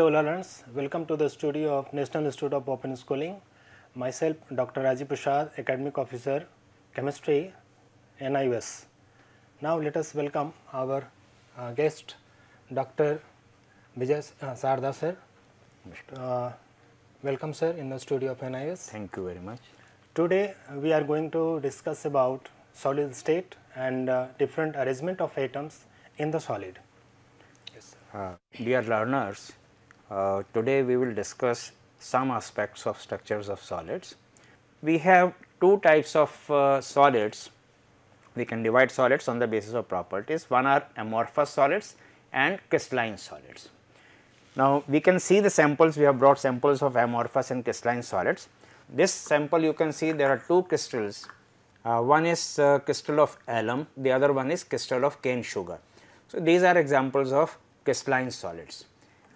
Hello learners, welcome to the studio of National Institute of Open Schooling. Myself Dr. Rajiv Prasad, Academic Officer, Chemistry, NIUS. Now let us welcome our uh, guest Dr. Vijay uh, Sarda sir. Uh, welcome sir in the studio of NIUS. Thank you very much. Today we are going to discuss about solid state and uh, different arrangement of atoms in the solid. Yes, uh, dear learners, uh, today we will discuss some aspects of structures of solids. We have two types of uh, solids, we can divide solids on the basis of properties. One are amorphous solids and crystalline solids. Now, we can see the samples, we have brought samples of amorphous and crystalline solids. This sample you can see there are two crystals, uh, one is uh, crystal of alum, the other one is crystal of cane sugar. So, these are examples of crystalline solids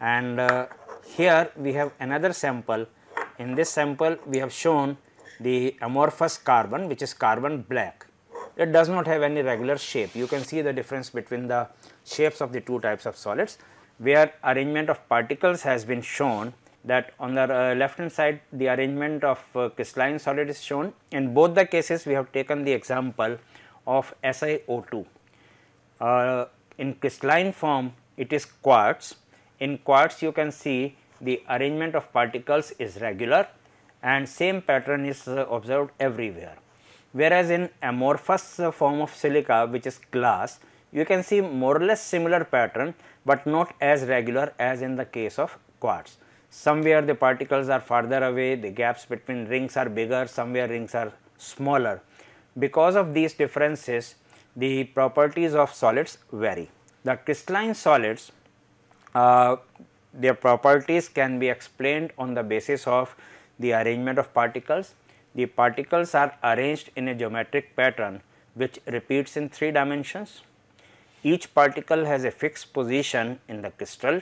and uh, here we have another sample. In this sample we have shown the amorphous carbon which is carbon black. It does not have any regular shape. You can see the difference between the shapes of the two types of solids where arrangement of particles has been shown that on the uh, left hand side the arrangement of uh, crystalline solid is shown. In both the cases we have taken the example of SiO2. Uh, in crystalline form it is quartz in quartz you can see the arrangement of particles is regular and same pattern is uh, observed everywhere. Whereas in amorphous uh, form of silica which is glass, you can see more or less similar pattern, but not as regular as in the case of quartz. Somewhere the particles are farther away, the gaps between rings are bigger, somewhere rings are smaller. Because of these differences, the properties of solids vary. The crystalline solids uh, their properties can be explained on the basis of the arrangement of particles. The particles are arranged in a geometric pattern which repeats in three dimensions. Each particle has a fixed position in the crystal.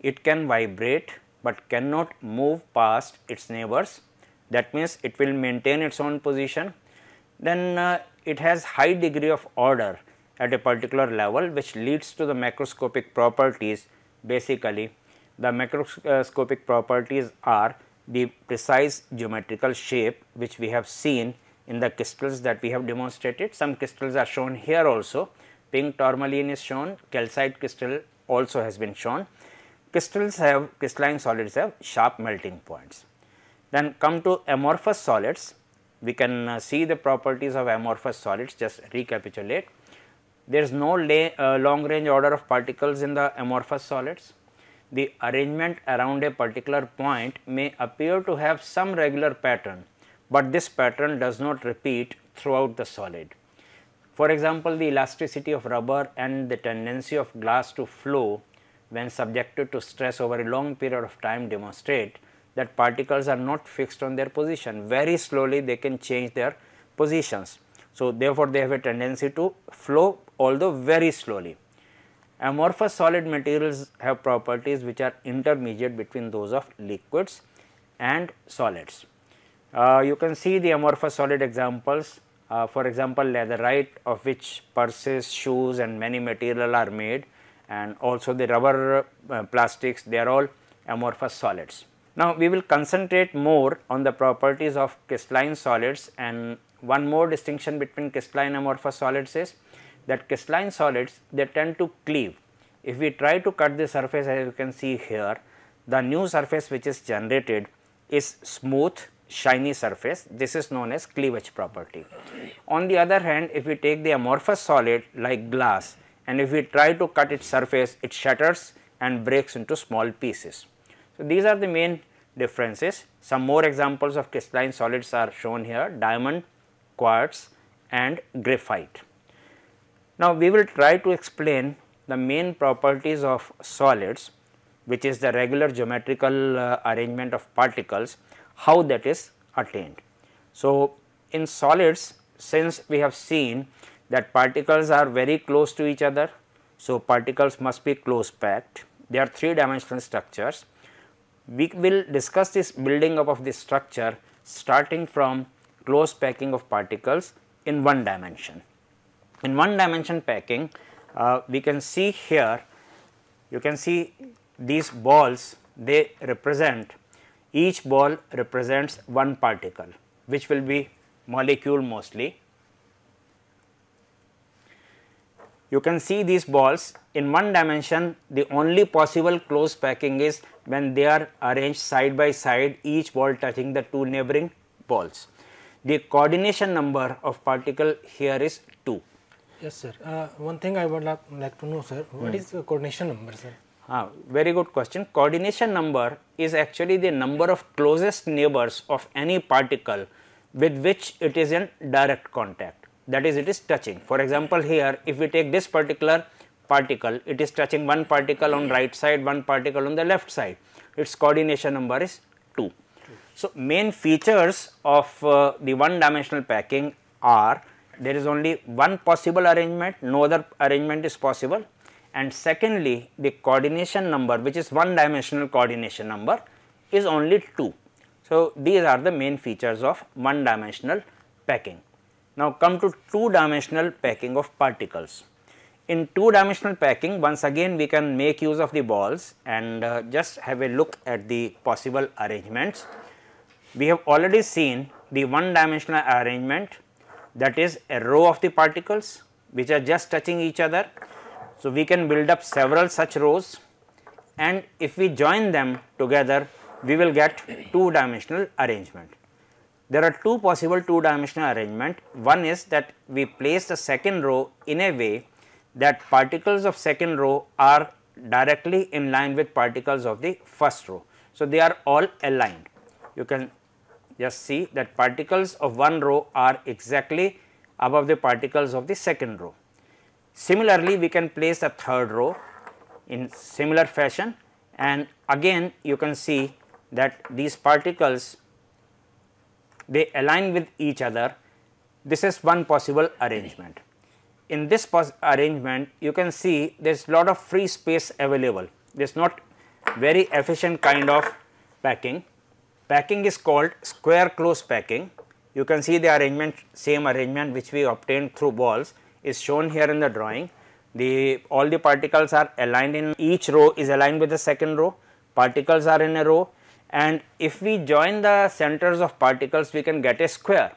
It can vibrate but cannot move past its neighbors. That means it will maintain its own position. Then uh, it has high degree of order at a particular level which leads to the macroscopic properties Basically, the macroscopic properties are the precise geometrical shape which we have seen in the crystals that we have demonstrated. Some crystals are shown here also, pink tourmaline is shown, calcite crystal also has been shown. Crystals have crystalline solids have sharp melting points. Then come to amorphous solids, we can uh, see the properties of amorphous solids just recapitulate. There is no uh, long range order of particles in the amorphous solids. The arrangement around a particular point may appear to have some regular pattern, but this pattern does not repeat throughout the solid. For example, the elasticity of rubber and the tendency of glass to flow when subjected to stress over a long period of time demonstrate that particles are not fixed on their position. Very slowly they can change their positions. So, therefore, they have a tendency to flow although very slowly. Amorphous solid materials have properties which are intermediate between those of liquids and solids. Uh, you can see the amorphous solid examples uh, for example leatherite of which purses, shoes and many material are made and also the rubber uh, plastics they are all amorphous solids. Now, we will concentrate more on the properties of crystalline solids and one more distinction between crystalline amorphous solids is that crystalline solids they tend to cleave. If we try to cut the surface as you can see here, the new surface which is generated is smooth shiny surface. This is known as cleavage property. On the other hand, if we take the amorphous solid like glass and if we try to cut its surface, it shatters and breaks into small pieces. So, these are the main differences. Some more examples of crystalline solids are shown here diamond, quartz and graphite. Now, we will try to explain the main properties of solids which is the regular geometrical uh, arrangement of particles, how that is attained. So, in solids since we have seen that particles are very close to each other. So, particles must be close packed, they are three dimensional structures. We will discuss this building up of this structure starting from close packing of particles in one dimension. In one dimension packing, uh, we can see here, you can see these balls, they represent, each ball represents one particle, which will be molecule mostly. You can see these balls in one dimension, the only possible close packing is when they are arranged side by side, each ball touching the two neighboring balls. The coordination number of particle here is Yes, sir. Uh, one thing I would like to know, sir, What hmm. is the coordination number, sir? Ah, very good question. Coordination number is actually the number of closest neighbors of any particle with which it is in direct contact. That is, it is touching. For example, here if we take this particular particle, it is touching one particle on right side, one particle on the left side. Its coordination number is 2. So, main features of uh, the one dimensional packing are there is only one possible arrangement, no other arrangement is possible. And secondly, the coordination number which is one dimensional coordination number is only 2. So, these are the main features of one dimensional packing. Now, come to two dimensional packing of particles. In two dimensional packing, once again we can make use of the balls and uh, just have a look at the possible arrangements. We have already seen the one dimensional arrangement that is a row of the particles which are just touching each other. So, we can build up several such rows and if we join them together we will get two dimensional arrangement. There are two possible two dimensional arrangement. One is that we place the second row in a way that particles of second row are directly in line with particles of the first row. So, they are all aligned. You can just see that particles of one row are exactly above the particles of the second row. Similarly, we can place the third row in similar fashion and again you can see that these particles they align with each other. This is one possible arrangement. In this arrangement you can see there is lot of free space available. This is not very efficient kind of packing Packing is called square close packing. You can see the arrangement, same arrangement which we obtained through balls is shown here in the drawing. The all the particles are aligned in each row is aligned with the second row. Particles are in a row and if we join the centers of particles we can get a square.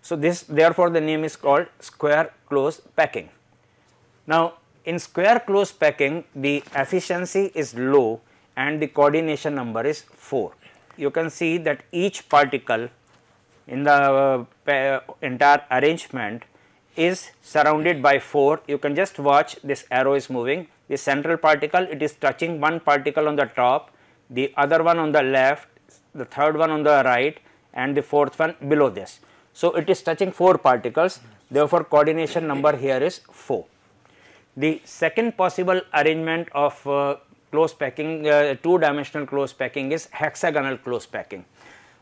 So, this therefore, the name is called square close packing. Now, in square close packing the efficiency is low and the coordination number is 4 you can see that each particle in the uh, entire arrangement is surrounded by 4. You can just watch this arrow is moving. The central particle, it is touching one particle on the top, the other one on the left, the third one on the right and the fourth one below this. So, it is touching 4 particles, therefore, coordination number here is 4. The second possible arrangement of uh, close packing, uh, two dimensional close packing is hexagonal close packing.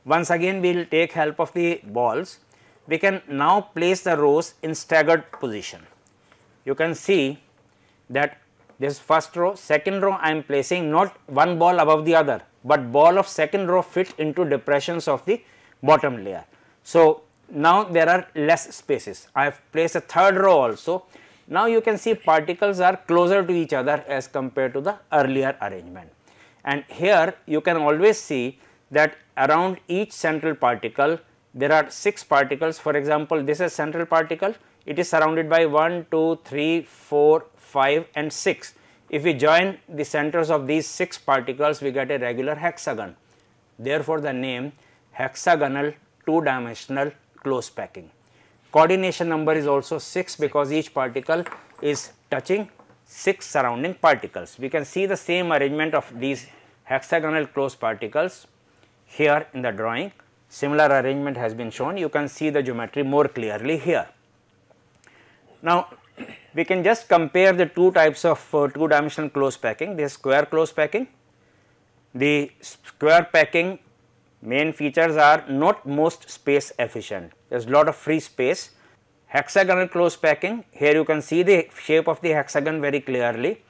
Once again we will take help of the balls, we can now place the rows in staggered position. You can see that this first row, second row I am placing not one ball above the other, but ball of second row fit into depressions of the bottom layer. So, now there are less spaces. I have placed a third row also now you can see particles are closer to each other as compared to the earlier arrangement. And here you can always see that around each central particle there are 6 particles for example, this is central particle it is surrounded by 1, 2, 3, 4, 5 and 6. If we join the centers of these 6 particles we get a regular hexagon. Therefore, the name hexagonal two dimensional close packing. Coordination number is also 6 because each particle is touching 6 surrounding particles. We can see the same arrangement of these hexagonal closed particles here in the drawing. Similar arrangement has been shown. You can see the geometry more clearly here. Now, we can just compare the two types of uh, two dimensional closed packing, this square closed packing. The square packing main features are not most space efficient there is a lot of free space. Hexagonal close packing, here you can see the shape of the hexagon very clearly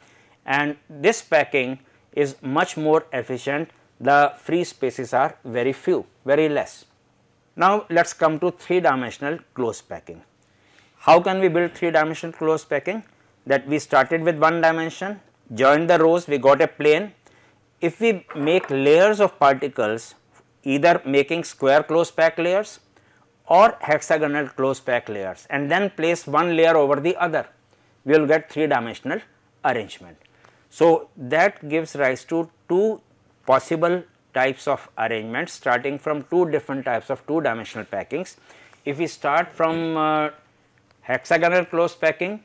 and this packing is much more efficient, the free spaces are very few, very less. Now let us come to 3 dimensional close packing. How can we build 3 dimensional close packing? That we started with 1 dimension, joined the rows, we got a plane. If we make layers of particles, either making square close pack layers or hexagonal close pack layers and then place one layer over the other, we will get three dimensional arrangement. So, that gives rise to two possible types of arrangements starting from two different types of two dimensional packings. If we start from uh, hexagonal close packing,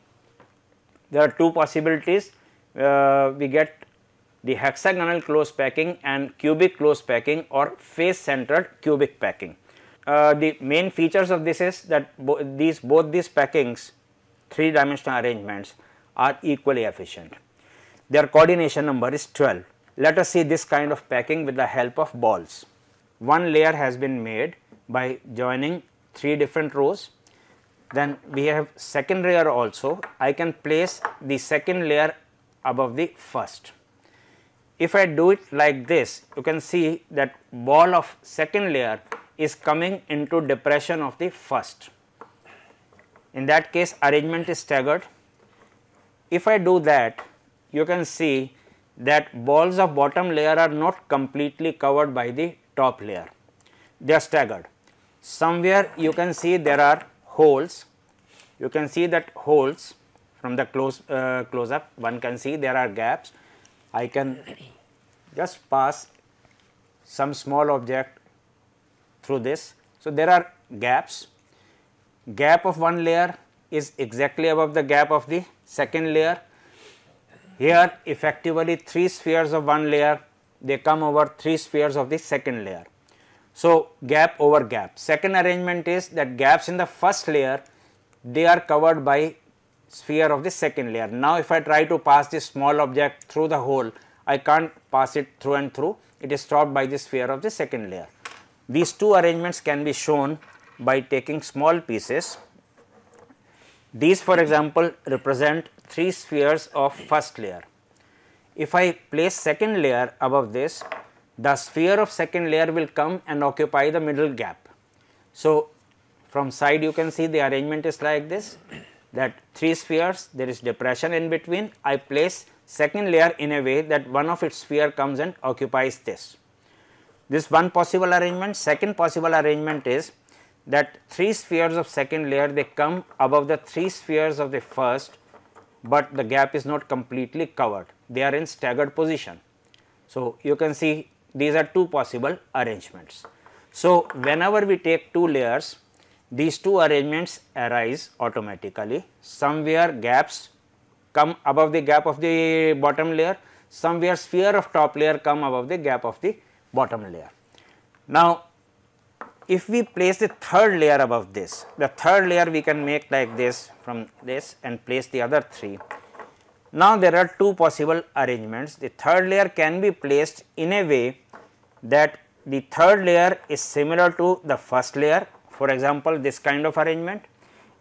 there are two possibilities. Uh, we get the hexagonal close packing and cubic close packing or face centered cubic packing. Uh, the main features of this is that bo these both these packings three dimensional arrangements are equally efficient. Their coordination number is 12. Let us see this kind of packing with the help of balls. One layer has been made by joining three different rows. Then we have second layer also. I can place the second layer above the first. If I do it like this, you can see that ball of second layer is coming into depression of the first. In that case arrangement is staggered. If I do that you can see that balls of bottom layer are not completely covered by the top layer, they are staggered. Somewhere you can see there are holes, you can see that holes from the close, uh, close up one can see there are gaps. I can just pass some small object through this. So, there are gaps, gap of one layer is exactly above the gap of the second layer. Here effectively 3 spheres of one layer they come over 3 spheres of the second layer. So, gap over gap. Second arrangement is that gaps in the first layer they are covered by sphere of the second layer. Now, if I try to pass this small object through the hole, I can't pass it through and through, it is stopped by the sphere of the second layer. These two arrangements can be shown by taking small pieces. These for example, represent three spheres of first layer. If I place second layer above this, the sphere of second layer will come and occupy the middle gap. So, from side you can see the arrangement is like this that three spheres there is depression in between I place second layer in a way that one of its sphere comes and occupies this. This one possible arrangement. Second possible arrangement is that three spheres of second layer they come above the three spheres of the first, but the gap is not completely covered. They are in staggered position. So, you can see these are two possible arrangements. So, whenever we take two layers, these two arrangements arise automatically. Somewhere gaps come above the gap of the bottom layer, somewhere sphere of top layer come above the gap of the bottom layer. Now, if we place the third layer above this, the third layer we can make like this from this and place the other three. Now, there are two possible arrangements. The third layer can be placed in a way that the third layer is similar to the first layer. For example, this kind of arrangement.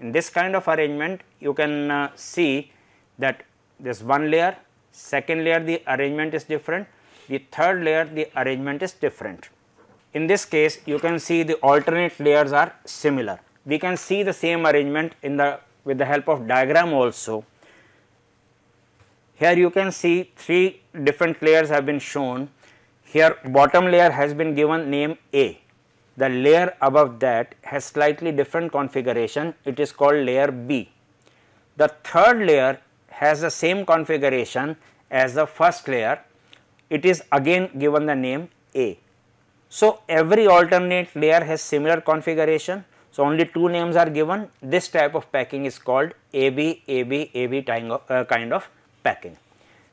In this kind of arrangement, you can uh, see that this one layer, second layer the arrangement is different, the third layer the arrangement is different. In this case you can see the alternate layers are similar. We can see the same arrangement in the with the help of diagram also. Here you can see three different layers have been shown. Here bottom layer has been given name A. The layer above that has slightly different configuration. It is called layer B. The third layer has the same configuration as the first layer it is again given the name A. So, every alternate layer has similar configuration. So, only two names are given. This type of packing is called AB, AB, AB uh, kind of packing.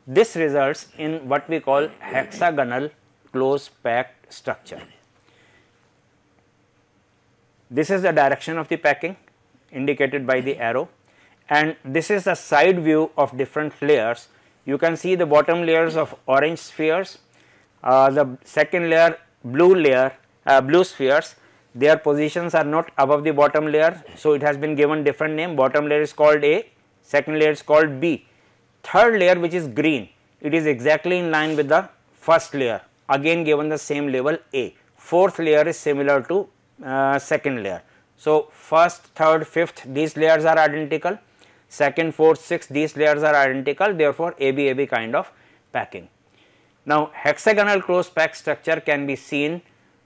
This results in what we call hexagonal close packed structure. This is the direction of the packing indicated by the arrow and this is the side view of different layers you can see the bottom layers of orange spheres, uh, the second layer blue layer, uh, blue spheres, their positions are not above the bottom layer. So, it has been given different name, bottom layer is called A, second layer is called B. Third layer which is green, it is exactly in line with the first layer, again given the same label A. Fourth layer is similar to uh, second layer. So, first, third, fifth, these layers are identical second, fourth, sixth, these layers are identical, therefore, AB AB kind of packing. Now, hexagonal closed pack structure can be seen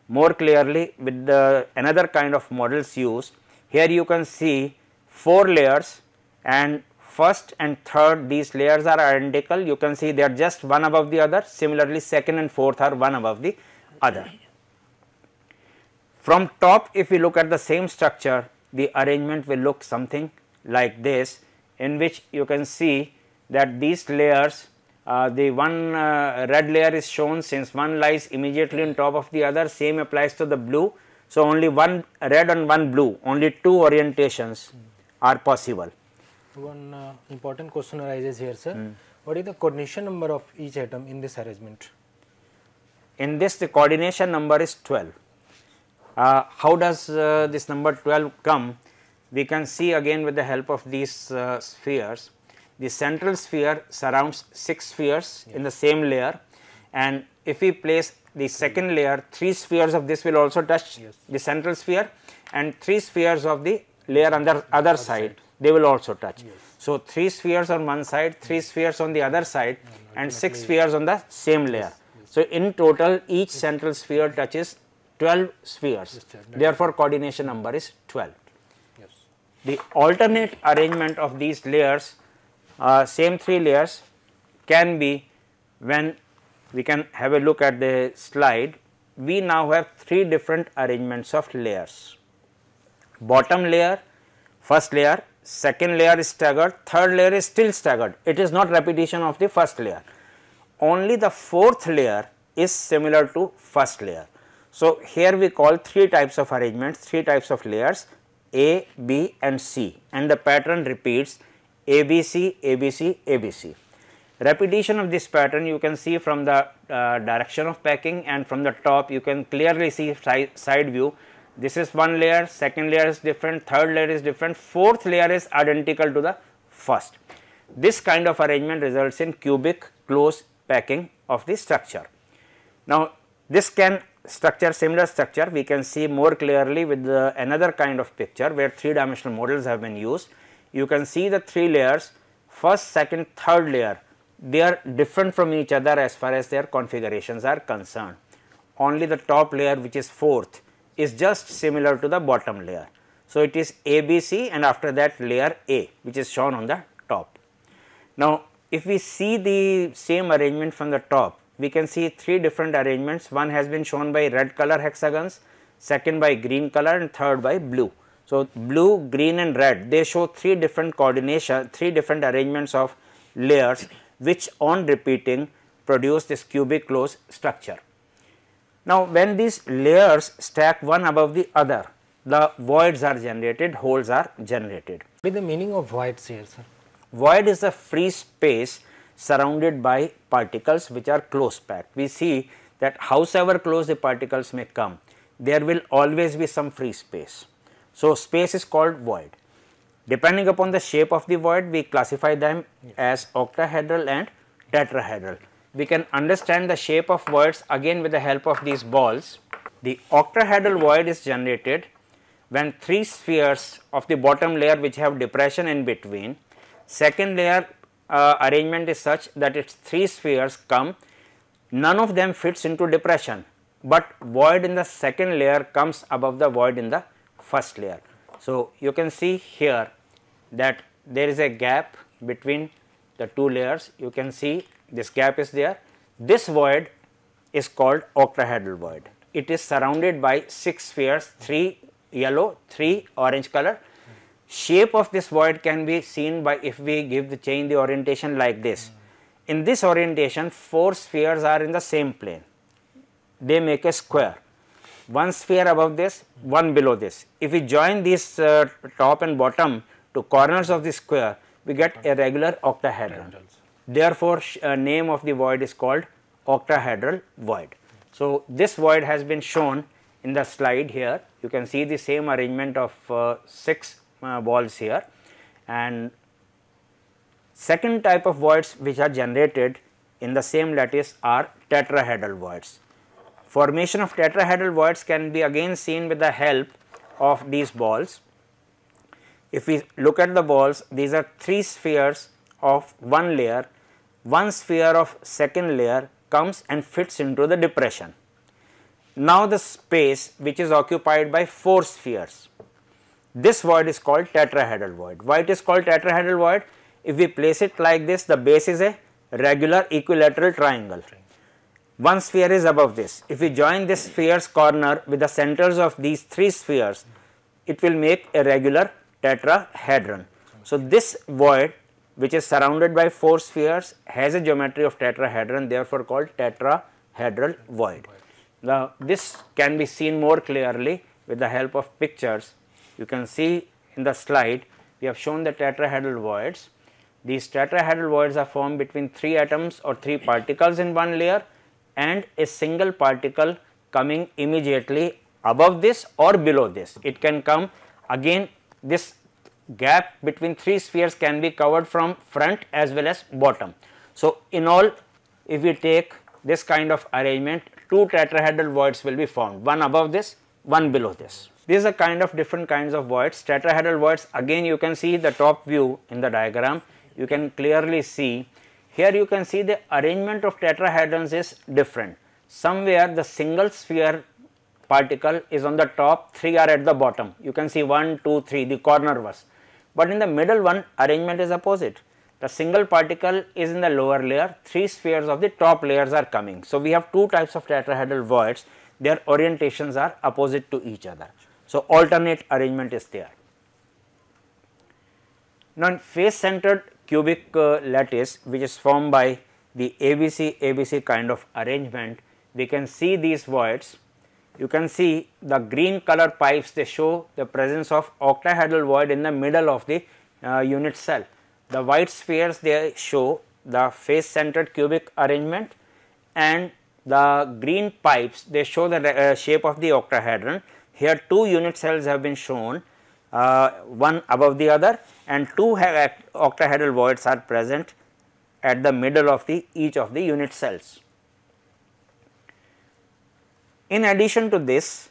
more clearly with the another kind of models used. Here you can see four layers and first and third these layers are identical you can see they are just one above the other similarly second and fourth are one above the other. From top if we look at the same structure the arrangement will look something like this in which you can see that these layers uh, the one uh, red layer is shown since one lies immediately on top of the other same applies to the blue. So, only one red and one blue only two orientations mm. are possible. One uh, important question arises here sir, mm. what is the coordination number of each atom in this arrangement? In this the coordination number is 12. Uh, how does uh, this number 12 come? we can see again with the help of these uh, spheres. The central sphere surrounds 6 spheres yeah. in the same layer and if we place the second layer 3 spheres of this will also touch yes. the central sphere and 3 spheres of the layer on the other side they will also touch. Yes. So, 3 spheres on one side, 3 spheres on the other side and 6 spheres on the same layer. So, in total each central sphere touches 12 spheres therefore, coordination number is 12. The alternate arrangement of these layers, uh, same three layers can be when we can have a look at the slide, we now have three different arrangements of layers. Bottom layer, first layer, second layer is staggered, third layer is still staggered, it is not repetition of the first layer. Only the fourth layer is similar to first layer. So, here we call three types of arrangements, three types of layers a, B and C and the pattern repeats ABC, ABC, ABC. Repetition of this pattern you can see from the uh, direction of packing and from the top you can clearly see side view. This is one layer, second layer is different, third layer is different, fourth layer is identical to the first. This kind of arrangement results in cubic close packing of the structure. Now, this can structure similar structure we can see more clearly with the, another kind of picture where three dimensional models have been used. You can see the three layers first, second, third layer they are different from each other as far as their configurations are concerned. Only the top layer which is fourth is just similar to the bottom layer. So, it is ABC and after that layer A which is shown on the top. Now, if we see the same arrangement from the top we can see three different arrangements. One has been shown by red color hexagons, second by green color and third by blue. So, blue, green and red they show three different coordination, three different arrangements of layers which on repeating produce this cubic close structure. Now, when these layers stack one above the other, the voids are generated, holes are generated. What is the meaning of voids here sir? Void is a free space surrounded by particles which are close packed. We see that however close the particles may come, there will always be some free space. So, space is called void. Depending upon the shape of the void, we classify them as octahedral and tetrahedral. We can understand the shape of voids again with the help of these balls. The octahedral void is generated when three spheres of the bottom layer which have depression in between, second layer uh, arrangement is such that its three spheres come, none of them fits into depression, but void in the second layer comes above the void in the first layer. So, you can see here that there is a gap between the two layers, you can see this gap is there. This void is called octahedral void. It is surrounded by 6 spheres, 3 yellow, 3 orange color shape of this void can be seen by if we give the chain the orientation like this. In this orientation, four spheres are in the same plane. They make a square. One sphere above this, one below this. If we join this uh, top and bottom to corners of the square, we get a regular octahedron. Therefore, uh, name of the void is called octahedral void. So, this void has been shown in the slide here. You can see the same arrangement of uh, 6 balls here and second type of voids which are generated in the same lattice are tetrahedral voids. Formation of tetrahedral voids can be again seen with the help of these balls. If we look at the balls, these are three spheres of one layer, one sphere of second layer comes and fits into the depression. Now, the space which is occupied by four spheres this void is called tetrahedral void. Why it is called tetrahedral void? If we place it like this, the base is a regular equilateral triangle. One sphere is above this. If we join this sphere's corner with the centers of these three spheres, it will make a regular tetrahedron. So, this void which is surrounded by four spheres has a geometry of tetrahedron therefore called tetrahedral void. Now, this can be seen more clearly with the help of pictures you can see in the slide we have shown the tetrahedral voids. These tetrahedral voids are formed between 3 atoms or 3 particles in one layer and a single particle coming immediately above this or below this. It can come again this gap between 3 spheres can be covered from front as well as bottom. So, in all if we take this kind of arrangement two tetrahedral voids will be formed one above this one below this. These are kind of different kinds of voids. Tetrahedral voids, again you can see the top view in the diagram. You can clearly see. Here you can see the arrangement of tetrahedrons is different. Somewhere the single sphere particle is on the top, 3 are at the bottom. You can see one, two, three. the corner was. But in the middle one, arrangement is opposite. The single particle is in the lower layer, 3 spheres of the top layers are coming. So, we have two types of tetrahedral voids, their orientations are opposite to each other. So, alternate arrangement is there. Now, face centered cubic uh, lattice which is formed by the ABC ABC kind of arrangement, we can see these voids. You can see the green color pipes they show the presence of octahedral void in the middle of the uh, unit cell. The white spheres they show the face centered cubic arrangement and the green pipes they show the uh, shape of the octahedron here two unit cells have been shown, uh, one above the other and two octahedral voids are present at the middle of the each of the unit cells. In addition to this,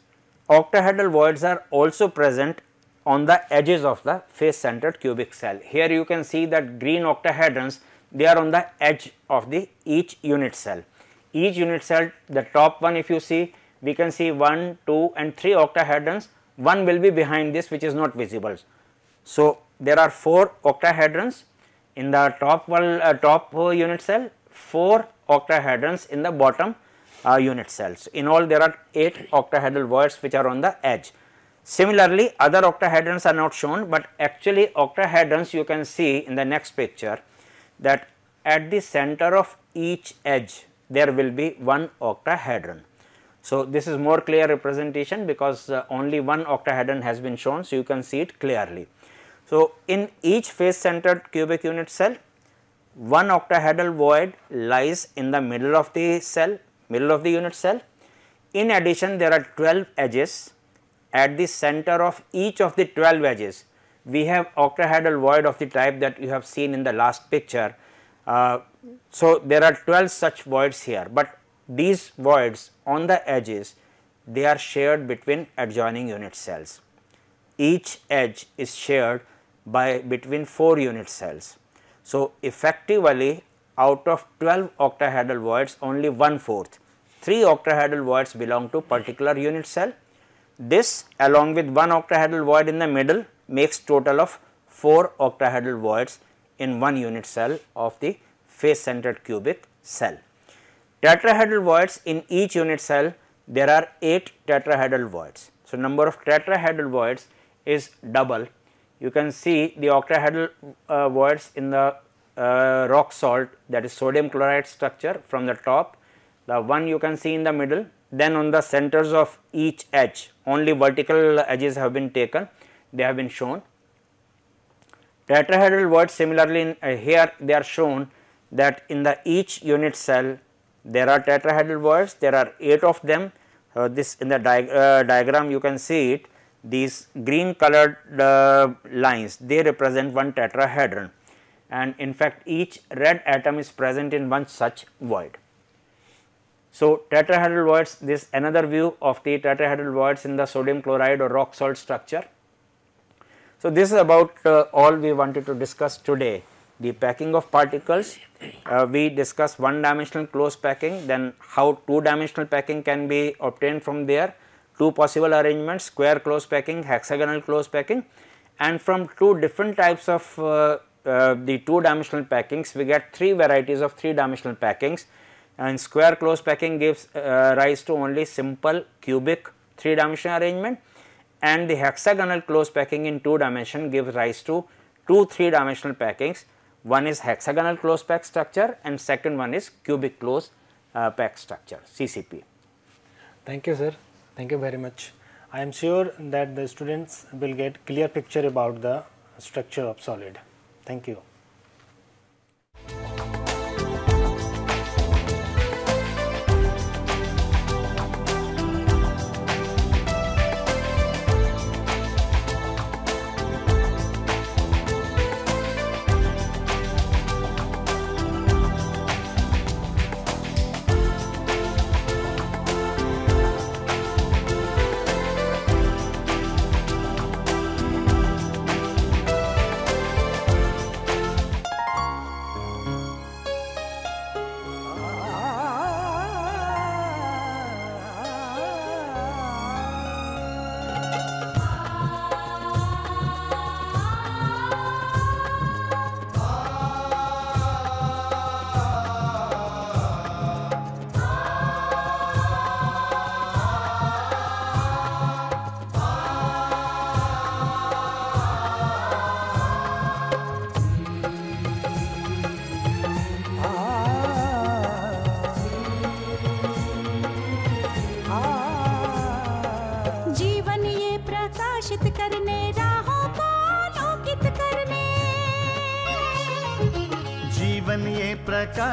octahedral voids are also present on the edges of the face centered cubic cell. Here you can see that green octahedrons they are on the edge of the each unit cell. Each unit cell the top one if you see we can see 1, 2 and 3 octahedrons, 1 will be behind this which is not visible. So, there are 4 octahedrons in the top, well, uh, top uh, unit cell, 4 octahedrons in the bottom uh, unit cells. In all there are 8 octahedral voids which are on the edge. Similarly, other octahedrons are not shown, but actually octahedrons you can see in the next picture that at the center of each edge there will be one octahedron. So, this is more clear representation because uh, only one octahedron has been shown, so you can see it clearly. So, in each face centered cubic unit cell, one octahedral void lies in the middle of the cell, middle of the unit cell. In addition, there are 12 edges at the center of each of the 12 edges. We have octahedral void of the type that you have seen in the last picture. Uh, so, there are 12 such voids here, but these voids on the edges they are shared between adjoining unit cells. Each edge is shared by between 4 unit cells. So, effectively out of 12 octahedral voids only one fourth, 3 octahedral voids belong to particular unit cell. This along with 1 octahedral void in the middle makes total of 4 octahedral voids in one unit cell of the face centered cubic cell. Tetrahedral voids in each unit cell there are 8 tetrahedral voids. So, number of tetrahedral voids is double. You can see the octahedral uh, voids in the uh, rock salt that is sodium chloride structure from the top, the one you can see in the middle, then on the centers of each edge only vertical edges have been taken, they have been shown. Tetrahedral voids similarly in, uh, here they are shown that in the each unit cell there are tetrahedral voids, there are 8 of them. Uh, this in the uh, diagram you can see it, these green colored uh, lines, they represent one tetrahedron and in fact each red atom is present in one such void. So, tetrahedral voids, this another view of the tetrahedral voids in the sodium chloride or rock salt structure. So, this is about uh, all we wanted to discuss today the packing of particles. Uh, we discuss one dimensional closed packing, then how two dimensional packing can be obtained from there, two possible arrangements square closed packing, hexagonal closed packing and from two different types of uh, uh, the two dimensional packings we get three varieties of three dimensional packings and square closed packing gives uh, rise to only simple cubic three dimensional arrangement and the hexagonal closed packing in two dimension gives rise to two three dimensional packings one is hexagonal closed pack structure and second one is cubic closed uh, pack structure CCP. Thank you sir, thank you very much. I am sure that the students will get clear picture about the structure of solid. Thank you.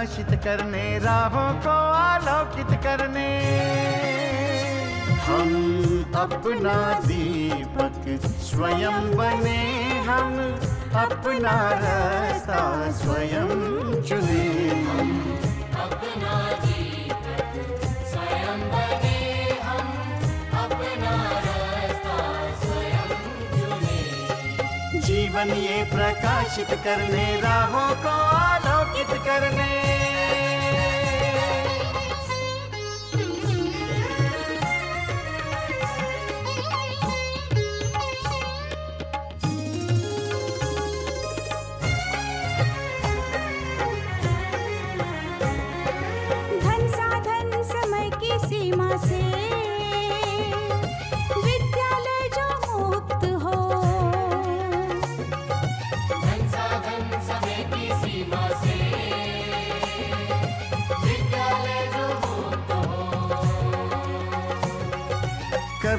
प्रकाशित करने राहों को आलोकित करने हम अपना दीपक स्वयं बने हम अपना रास्ता स्वयं चुने जीवन ये प्रकाशित करने राहों को आलोकित करने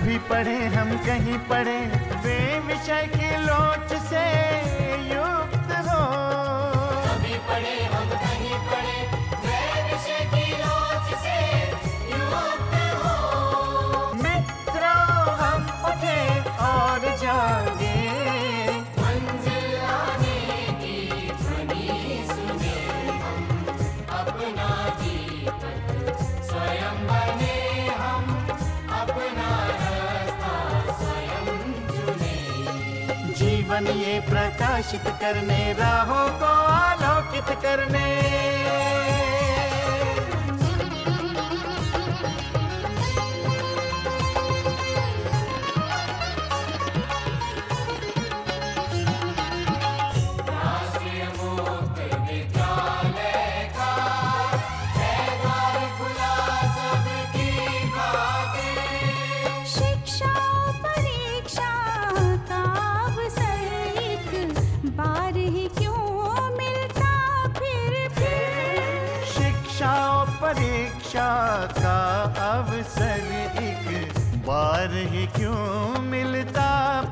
भी पढ़े हम कहीं पढ़े वे विषय की लोच से प्रकाशित करने राहों को आलोकित करने परीक्षा का अवसर एक बार ही क्यों मिलता